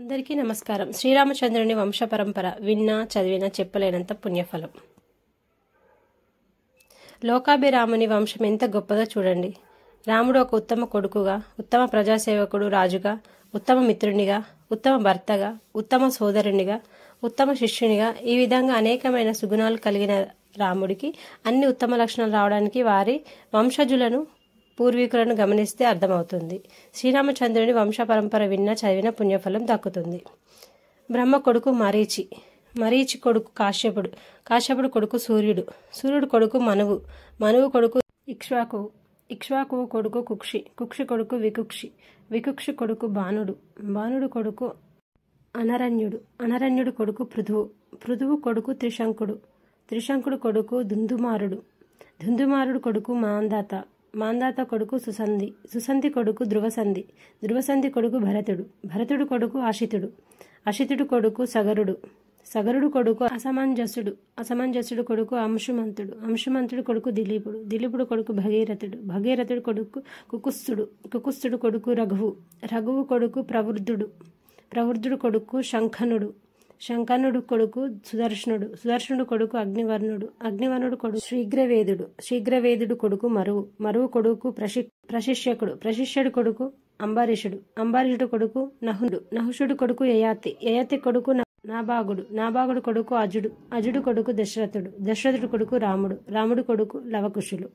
అందరికీ నమస్కారం శ్రీరామచంద్రుని వంశ పరంపర విన్నా చదివినా చెప్పలేనంత పుణ్యఫలం లోకాభిరాముని వంశం ఎంత గొప్పగా చూడండి రాముడు ఒక ఉత్తమ కొడుకుగా ఉత్తమ ప్రజాసేవకుడు రాజుగా ఉత్తమ మిత్రునిగా ఉత్తమ భర్తగా ఉత్తమ సోదరునిగా ఉత్తమ శిష్యునిగా ఈ విధంగా అనేకమైన సుగుణాలు కలిగిన రాముడికి అన్ని ఉత్తమ లక్షణాలు రావడానికి వారి వంశజులను పూర్వీకులను గమనిస్తే అర్థమవుతుంది శ్రీరామచంద్రుని వంశపరంపర విన్న చదివిన పుణ్యఫలం దక్కుతుంది బ్రహ్మ కొడుకు మరీచి మరీచి కొడుకు కాశ్యపుడు కాశ్యపుడు కొడుకు సూర్యుడు సూర్యుడు కొడుకు మనువు మనువు కొడుకు ఇక్ష్వాకు ఇక్ష్వాకు కొడుకు కుక్షి కుక్షి కొడుకు వికుక్షి వికుక్షి కొడుకు బాణుడు బాణుడు కొడుకు అనరణ్యుడు అనరణ్యుడు కొడుకు పృథువు పృథువు కొడుకు త్రిశంకుడు త్రిశంకుడు కొడుకు దుందుమారుడు దుందుమారుడు కొడుకు మాందాత మాందాత కొడుకు సుసంధి సుసంధి కొడుకు ధ్రువసంధి ధ్రువసంధి కొడుకు భరతుడు భరతుడు కొడుకు అషితుడు అషితుడు కొడుకు సగరుడు సగరుడు కొడుకు అసమంజసుడు అసమంజసుడు కొడుకు అంశుమంతుడు అంశుమంతుడు కొడుకు దిలీపుడు దిలీపుడు కొడుకు భగీరథుడు భగీరథుడు కొడుకు కుకుస్తుడు కుకుస్తుడు కొడుకు రఘువు రఘువు కొడుకు ప్రవృద్ధుడు ప్రవృద్ధుడు కొడుకు శంఖనుడు శంకర్ణుడు కొడుకు సుదర్శనుడు సుదర్శనుడు కొడుకు అగ్నివర్ణుడు అగ్నివర్ణుడు కొడుకు శీఘ్రవేదుడు శీఘ్రవేదుడు కొడుకు మరువు మరువు కొడుకు ప్రశి ప్రశిష్యకుడు ప్రశిష్యుడు కొడుకు అంబరీషుడు అంబరీషుడు కొడుకు నహుడు నహుషుడు కొడుకు యయాతి యయాతి కొడుకు నాభాగుడు నాభాగుడు కొడుకు అజుడు అజుడు కొడుకు దశరథుడు దశరథుడు కొడుకు రాముడు రాముడు కొడుకు లవకుశులు